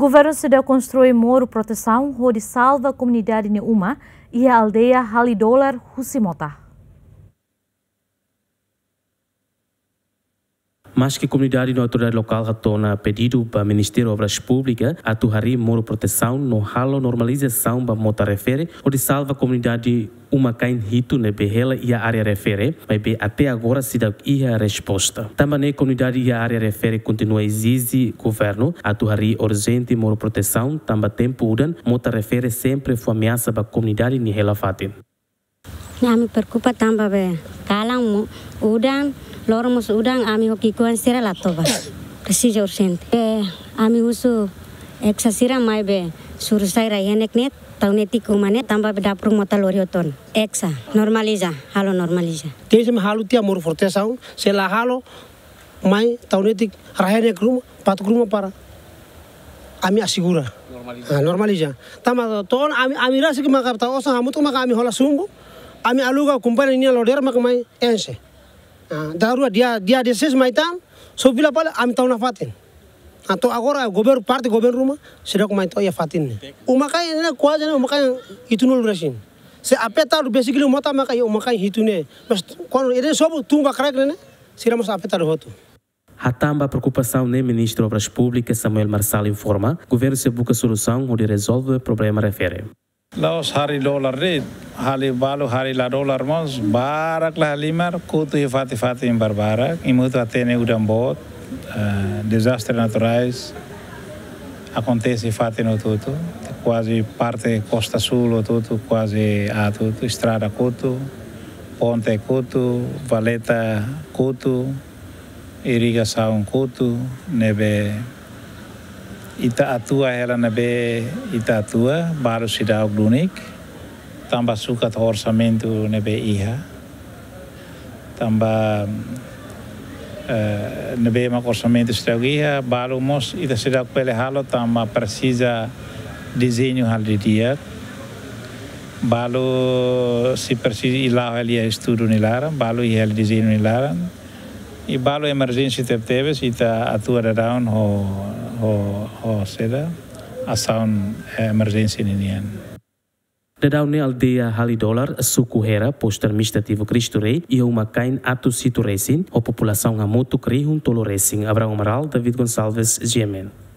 Governo sedang konstrui muro proteção onde salva a comunidade Neuma e a aldeia Halidolar Husimota. mas que a comunidade e autoridade local retorna pedido para o Ministério de Obras Públicas a Tuhari Moro Proteção no ralo normalização para Mota Refere, onde salva a comunidade uma cain hito ne behela a área refere, mas até agora se dá a resposta. Também a comunidade a área refere continua exige governo atuari urgente moro proteção, também tempo udan, mota refere sempre foi ameaça para a comunidade ni hela fatin. me preocupa também, calam udan, lorong musuh udang ami hoki kuan sira latoba resi jor sente e ami husu eksa sira mai be suru sai rai enek net tau neti kumane tamba be dapur mota lori oton eksa normaliza halo normaliza teisem halu tia mur forte sau se la halo mai tau neti rai enek rum pat rum para ami asigura normaliza normaliza tamba ton ami ami rasi kemakar tau osa hamut makami hola sumbu ami aluga kumpare ini lodera makamai ense darua dia dia dia ses maitan so bila pala am tau na fatin to agora governo parte governo ruma será que maitau ia fatin uma kai na quase na uma kai itu nul rasin se apetar basically uma ta makai uma kai hitu ne mas quando ele sobo tumba crack né seremos apetar hoto Ratamba a preocupação nem ministro de Obras Públicas Samuel Marçal informa, o governo se busca solução onde resolve o problema refere. Laos hari dolar red, hari balu hari la dolar mons, barak la limar, kutu e fati fati em barbarak, e muito atene udam bot, uh, eh, desastres naturais, acontece fati no tudo, quase parte costa sul tudo, quase a tudo, estrada kutu, ponte kutu, valeta kutu, irrigação kutu, neve ita atua helana be ita atua baru sida oglunik tambah sukat orsamento nebe iha tambah eh, uh, nebe mak orsamento iha baru mos ita sida pele halo tambah precisa desenho hal di dia baru si precisa ilah elia estudo nilaran baru ihel desenho nilaran i balo emergência teptebes i e atua around o o o seda a emergência sound eh, emergency ninian. Dedaune aldeia Halidolar, Sucuhera, posto administrativo Cristo Rei e uma cain atu situ racing, a população a moto crihun tolo racing. Abraão Amaral, David Gonçalves, GMN.